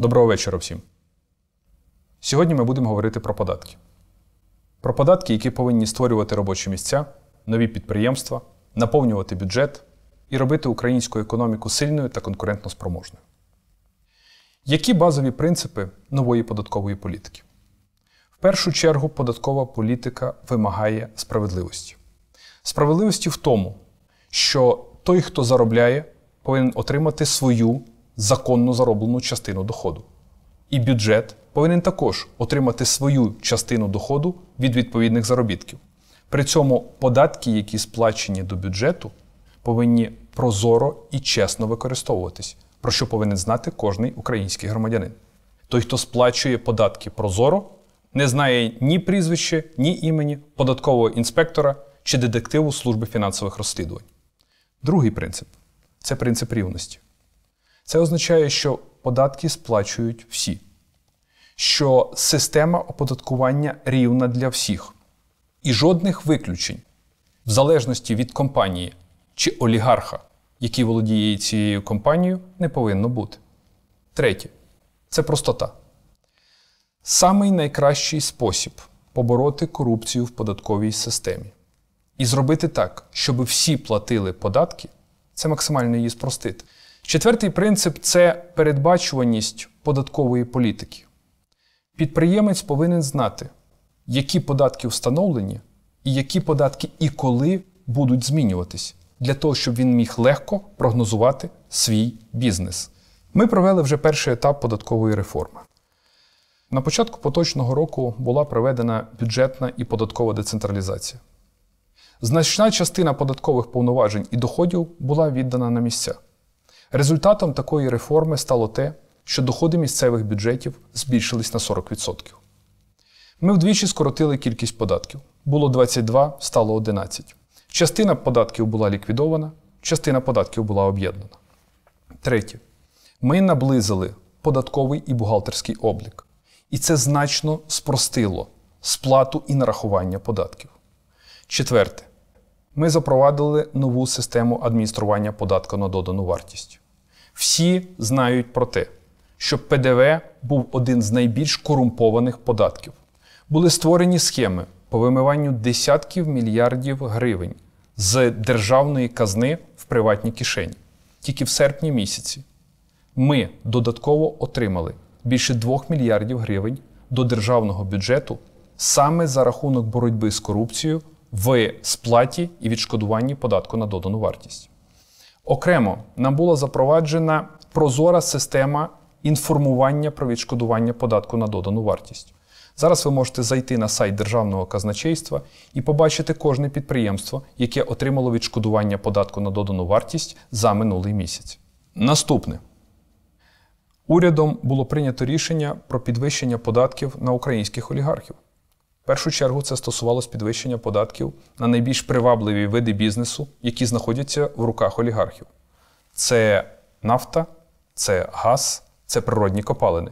Доброго вечора всім. Сьогодні ми будемо говорити про податки. Про податки, які повинні створювати робочі місця, нові підприємства, наповнювати бюджет і робити українську економіку сильною та конкурентноспроможною. Які базові принципи нової податкової політики? В першу чергу податкова політика вимагає справедливості. Справедливості в тому, що той, хто заробляє, повинен отримати свою законно зароблену частину доходу. І бюджет повинен також отримати свою частину доходу від відповідних заробітків. При цьому податки, які сплачені до бюджету, повинні прозоро і чесно використовуватись, про що повинен знати кожний український громадянин. Той, хто сплачує податки прозоро, не знає ні прізвище, ні імені податкового інспектора чи детективу Служби фінансових розслідувань. Другий принцип це принцип рівності. Це означає, що податки сплачують всі, що система оподаткування рівна для всіх і жодних виключень, в залежності від компанії чи олігарха, який володіє цією компанією, не повинно бути. Третє це простота. Самий найкращий спосіб побороти корупцію в податковій системі. І зробити так, щоб всі платили податки, це максимально її спростити. Четвертий принцип це передбачуваність податкової політики. Підприємець повинен знати, які податки встановлені і які податки і коли будуть змінюватись, для того, щоб він міг легко прогнозувати свій бізнес. Ми провели вже перший етап податкової реформи. На початку поточного року була проведена бюджетна і податкова децентралізація. Значна частина податкових повноважень і доходів була віддана на місця. Результатом такої реформи стало те, що доходи місцевих бюджетів збільшились на 40%. Ми вдвічі скоротили кількість податків. Було 22, стало 11. Частина податків була ліквідована, частина податків була об'єднана. Третє. Ми наблизили податковий і бухгалтерський облік. І це значно спростило сплату і нарахування податків. Четверте. Ми запровадили нову систему адміністрування податку на додану вартість. Всі знають про те, що ПДВ був один з найбільш корумпованих податків. Були створені схеми по вимиванню десятків мільярдів гривень з державної казни в приватній кишені. Тільки в серпні місяці ми додатково отримали більше 2 мільярдів гривень до державного бюджету саме за рахунок боротьби з корупцією в сплаті і відшкодуванні податку на додану вартість. Окремо нам була запроваджена прозора система інформування про відшкодування податку на додану вартість. Зараз ви можете зайти на сайт державного казначейства і побачити кожне підприємство, яке отримало відшкодування податку на додану вартість за минулий місяць. Наступне урядом було прийнято рішення про підвищення податків на українських олігархів першу чергу це стосувалось підвищення податків на найбільш привабливі види бізнесу, які знаходяться в руках олігархів. Це нафта, це газ, це природні копалини.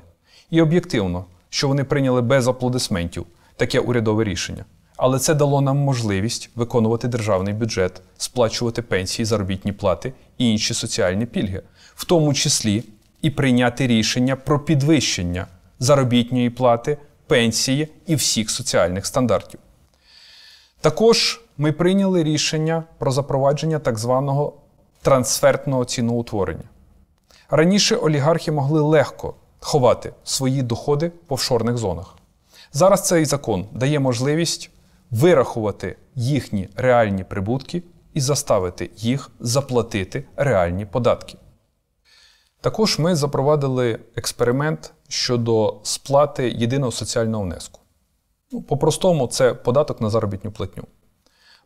І об'єктивно, що вони прийняли без аплодисментів таке урядове рішення. Але це дало нам можливість виконувати державний бюджет, сплачувати пенсії, заробітні плати і інші соціальні пільги, в тому числі і прийняти рішення про підвищення заробітної плати пенсії і всіх соціальних стандартів. Також ми прийняли рішення про запровадження так званого трансфертного ціноутворення. Раніше олігархи могли легко ховати свої доходи в офшорних зонах. Зараз цей закон дає можливість вирахувати їхні реальні прибутки і заставити їх заплатити реальні податки. Також ми запровадили експеримент щодо сплати єдиного соціального внеску. Ну, По-простому, це податок на заробітну платню.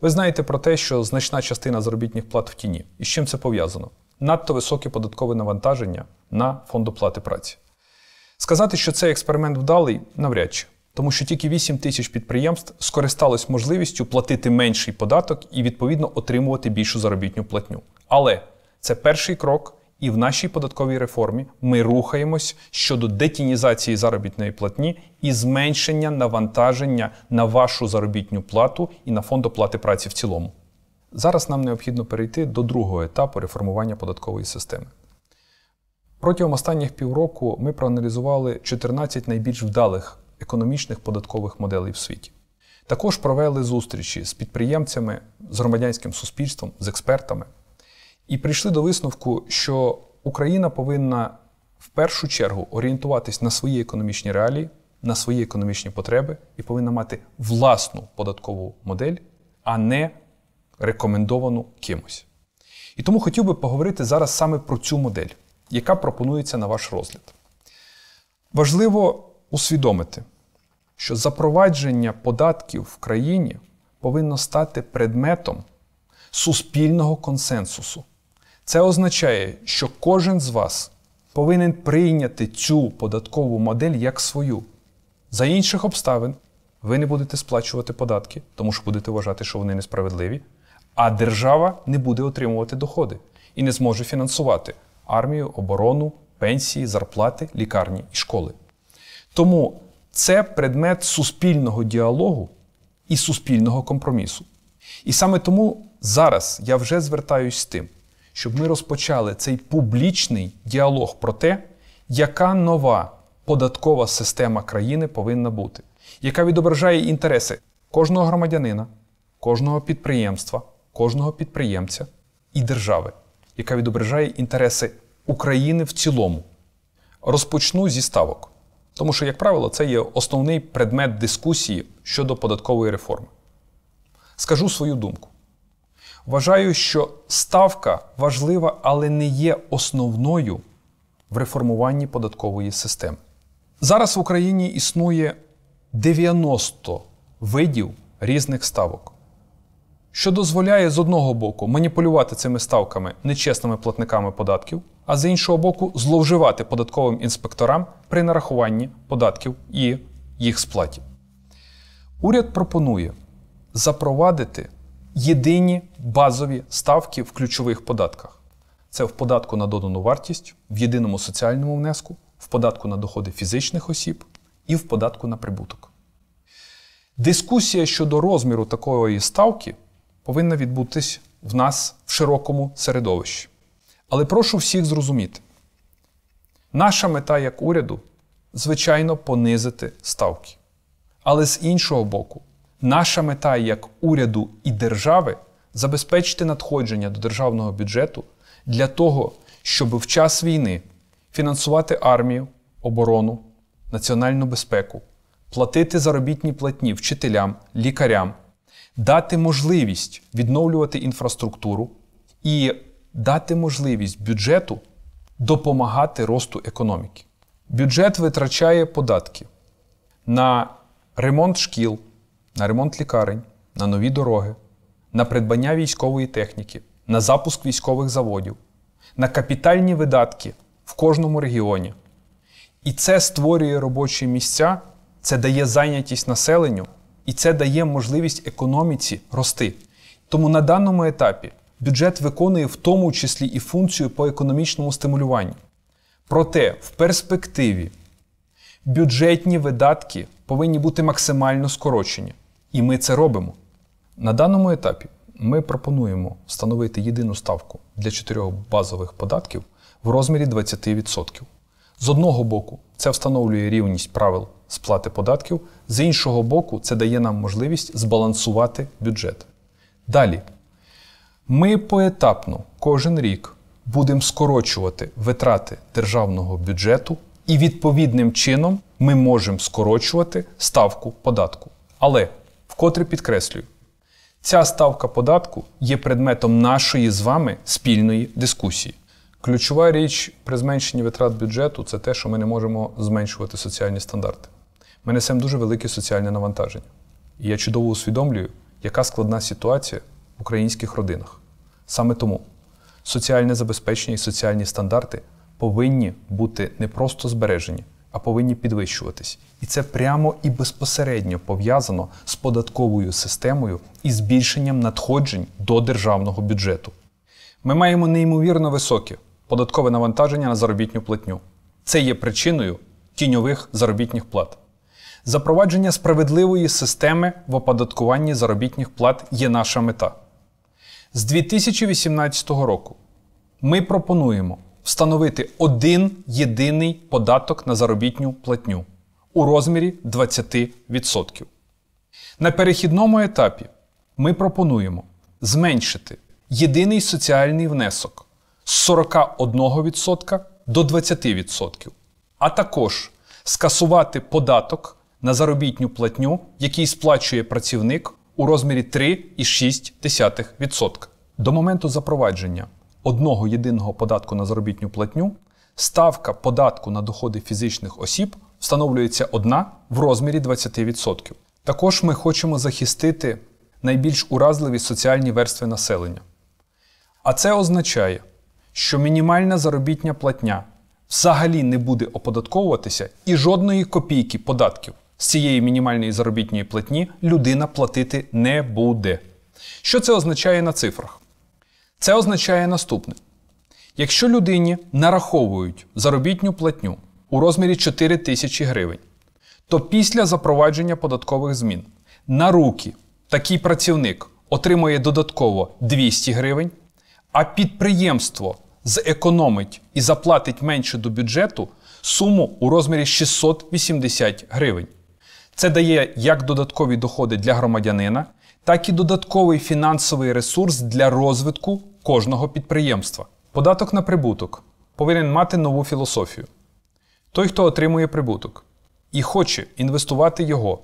Ви знаєте про те, що значна частина заробітних плат в тіні. І з чим це пов'язано? Надто високе податкове навантаження на фонд оплати праці. Сказати, що цей експеримент вдалий, навряд чи. Тому що тільки 8 тисяч підприємств скористалось можливістю платити менший податок і, відповідно, отримувати більшу заробітну платню. Але це перший крок і в нашій податковій реформі ми рухаємось щодо детінізації заробітної платні і зменшення навантаження на вашу заробітну плату і на фонд оплати праці в цілому. Зараз нам необхідно перейти до другого етапу реформування податкової системи. Протягом останніх півроку ми проаналізували 14 найбільш вдалих економічних податкових моделей в світі. Також провели зустрічі з підприємцями, з громадянським суспільством, з експертами і прийшли до висновку, що Україна повинна в першу чергу орієнтуватись на свої економічні реалії, на свої економічні потреби і повинна мати власну податкову модель, а не рекомендовану кимось. І тому хотів би поговорити зараз саме про цю модель, яка пропонується на ваш розгляд. Важливо усвідомити, що запровадження податків в країні повинно стати предметом суспільного консенсусу, це означає, що кожен з вас повинен прийняти цю податкову модель як свою. За інших обставин ви не будете сплачувати податки, тому що будете вважати, що вони несправедливі, а держава не буде отримувати доходи і не зможе фінансувати армію, оборону, пенсії, зарплати, лікарні і школи. Тому це предмет суспільного діалогу і суспільного компромісу. І саме тому зараз я вже звертаюсь з тим щоб ми розпочали цей публічний діалог про те, яка нова податкова система країни повинна бути, яка відображає інтереси кожного громадянина, кожного підприємства, кожного підприємця і держави, яка відображає інтереси України в цілому. Розпочну зі ставок. Тому що, як правило, це є основний предмет дискусії щодо податкової реформи. Скажу свою думку. Вважаю, що ставка важлива, але не є основною в реформуванні податкової системи. Зараз в Україні існує 90 видів різних ставок, що дозволяє з одного боку маніпулювати цими ставками нечесними платниками податків, а з іншого боку, зловживати податковим інспекторам при нарахуванні податків і їх сплаті. Уряд пропонує запровадити єдині базові ставки в ключових податках. Це в податку на додану вартість, в єдиному соціальному внеску, в податку на доходи фізичних осіб і в податку на прибуток. Дискусія щодо розміру такої ставки повинна відбутись в нас в широкому середовищі. Але прошу всіх зрозуміти, наша мета як уряду звичайно понизити ставки. Але з іншого боку, Наша мета як уряду і держави забезпечити надходження до державного бюджету для того, щоб в час війни фінансувати армію, оборону, національну безпеку, платити заробітні платні вчителям, лікарям, дати можливість відновлювати інфраструктуру і дати можливість бюджету допомагати росту економіки. Бюджет витрачає податки на ремонт шкіл на ремонт лікарень, на нові дороги, на придбання військової техніки, на запуск військових заводів, на капітальні видатки в кожному регіоні. І це створює робочі місця, це дає зайнятість населенню і це дає можливість економіці рости. Тому на даному етапі бюджет виконує в тому числі і функцію по економічному стимулюванню. Проте в перспективі бюджетні видатки повинні бути максимально скорочені. І ми це робимо. На даному етапі ми пропонуємо встановити єдину ставку для чотирьох базових податків в розмірі 20%. З одного боку, це встановлює рівність правил сплати податків, з іншого боку, це дає нам можливість збалансувати бюджет. Далі, ми поетапно кожен рік будемо скорочувати витрати державного бюджету, і відповідним чином ми можемо скорочувати ставку податку. Але Вкотре підкреслюю, ця ставка податку є предметом нашої з вами спільної дискусії. Ключова річ при зменшенні витрат бюджету це те, що ми не можемо зменшувати соціальні стандарти. Ми несемо дуже велике соціальне навантаження. І я чудово усвідомлюю, яка складна ситуація в українських родинах. Саме тому соціальне забезпечення і соціальні стандарти повинні бути не просто збережені а повинні підвищуватись. І це прямо і безпосередньо пов'язано з податковою системою і збільшенням надходжень до державного бюджету. Ми маємо неймовірно високе податкове навантаження на заробітню платню. Це є причиною тіньових заробітних плат. Запровадження справедливої системи в оподаткуванні заробітних плат є наша мета. З 2018 року ми пропонуємо встановити один єдиний податок на заробітню платню у розмірі 20%. На перехідному етапі ми пропонуємо зменшити єдиний соціальний внесок з 41% до 20%, а також скасувати податок на заробітню платню, який сплачує працівник у розмірі 3,6%. До моменту запровадження одного єдиного податку на заробітну платню, ставка податку на доходи фізичних осіб встановлюється одна в розмірі 20%. Також ми хочемо захистити найбільш уразливі соціальні верстви населення. А це означає, що мінімальна заробітня платня взагалі не буде оподатковуватися і жодної копійки податків з цієї мінімальної заробітної платні людина платити не буде. Що це означає на цифрах? Це означає наступне: якщо людині нараховують заробітню платню у розмірі 4 тисячі гривень, то після запровадження податкових змін на руки такий працівник отримує додатково 200 гривень, а підприємство зекономить і заплатить менше до бюджету суму у розмірі 680 гривень. Це дає як додаткові доходи для громадянина, так і додатковий фінансовий ресурс для розвитку кожного підприємства. Податок на прибуток повинен мати нову філософію. Той, хто отримує прибуток і хоче інвестувати його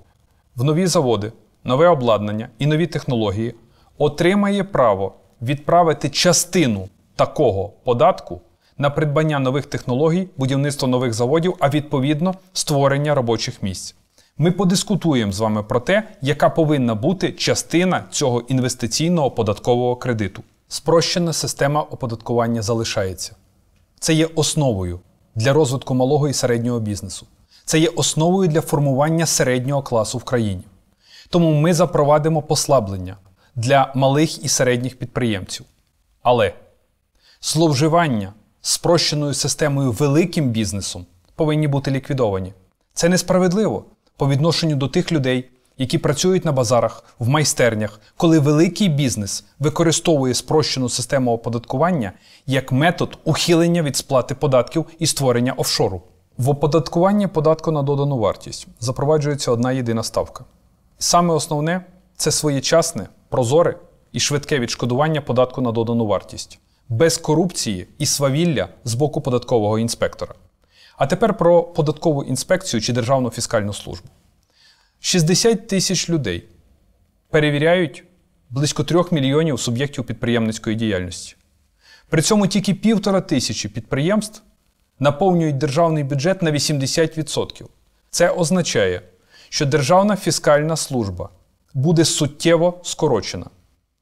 в нові заводи, нове обладнання і нові технології, отримає право відправити частину такого податку на придбання нових технологій, будівництво нових заводів, а відповідно створення робочих місць. Ми подискутуємо з вами про те, яка повинна бути частина цього інвестиційного податкового кредиту. Спрощена система оподаткування залишається. Це є основою для розвитку малого і середнього бізнесу. Це є основою для формування середнього класу в країні. Тому ми запровадимо послаблення для малих і середніх підприємців. Але зловживання спрощеною системою великим бізнесом повинні бути ліквідовані. Це несправедливо по відношенню до тих людей, які працюють на базарах, в майстернях, коли великий бізнес використовує спрощену систему оподаткування як метод ухилення від сплати податків і створення офшору. В оподаткуванні податку на додану вартість запроваджується одна єдина ставка. Саме основне це своєчасне, прозоре і швидке відшкодування податку на додану вартість, без корупції і свавілля з боку податкового інспектора. А тепер про податкову інспекцію чи Державну фіскальну службу. 60 тисяч людей перевіряють близько 3 мільйонів суб'єктів підприємницької діяльності. При цьому тільки півтора тисячі підприємств наповнюють державний бюджет на 80%. Це означає, що Державна фіскальна служба буде суттєво скорочена.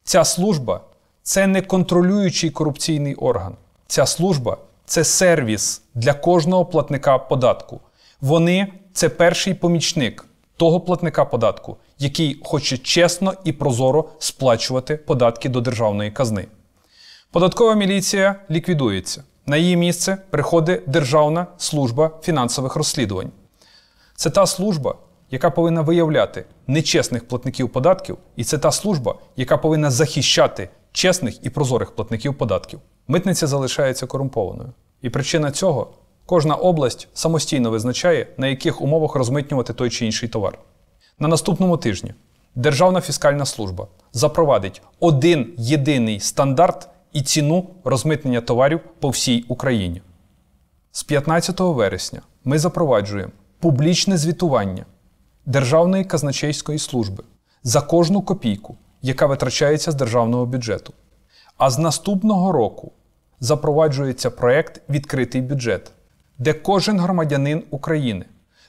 Ця служба це не контролюючий корупційний орган. Ця служба це сервіс для кожного платника податку. Вони це перший помічник того платника податку, який хоче чесно і прозоро сплачувати податки до державної казни. Податкова міліція ліквідується. На її місце приходить Державна служба фінансових розслідувань. Це та служба, яка повинна виявляти нечесних платників податків, і це та служба, яка повинна захищати чесних і прозорих платників податків. Митниця залишається корумпованою. І причина цього Кожна область самостійно визначає, на яких умовах розмитнювати той чи інший товар. На наступному тижні Державна фіскальна служба запровадить один єдиний стандарт і ціну розмитнення товарів по всій Україні. З 15 вересня ми запроваджуємо публічне звітування Державної казначейської служби за кожну копійку, яка витрачається з державного бюджету. А з наступного року запроваджується проект Відкритий бюджет де кожен громадянин України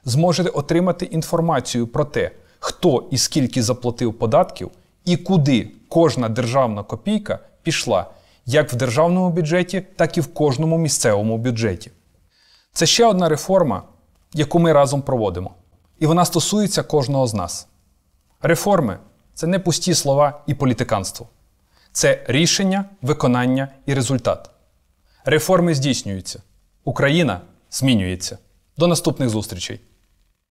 зможе отримати інформацію про те, хто і скільки заплатив податків, і куди кожна державна копійка пішла, як в державному бюджеті, так і в кожному місцевому бюджеті. Це ще одна реформа, яку ми разом проводимо. І вона стосується кожного з нас. Реформи це не пусті слова і політиканство. Це рішення, виконання і результат. Реформи здійснюються. Україна змінюється. До наступних зустрічей!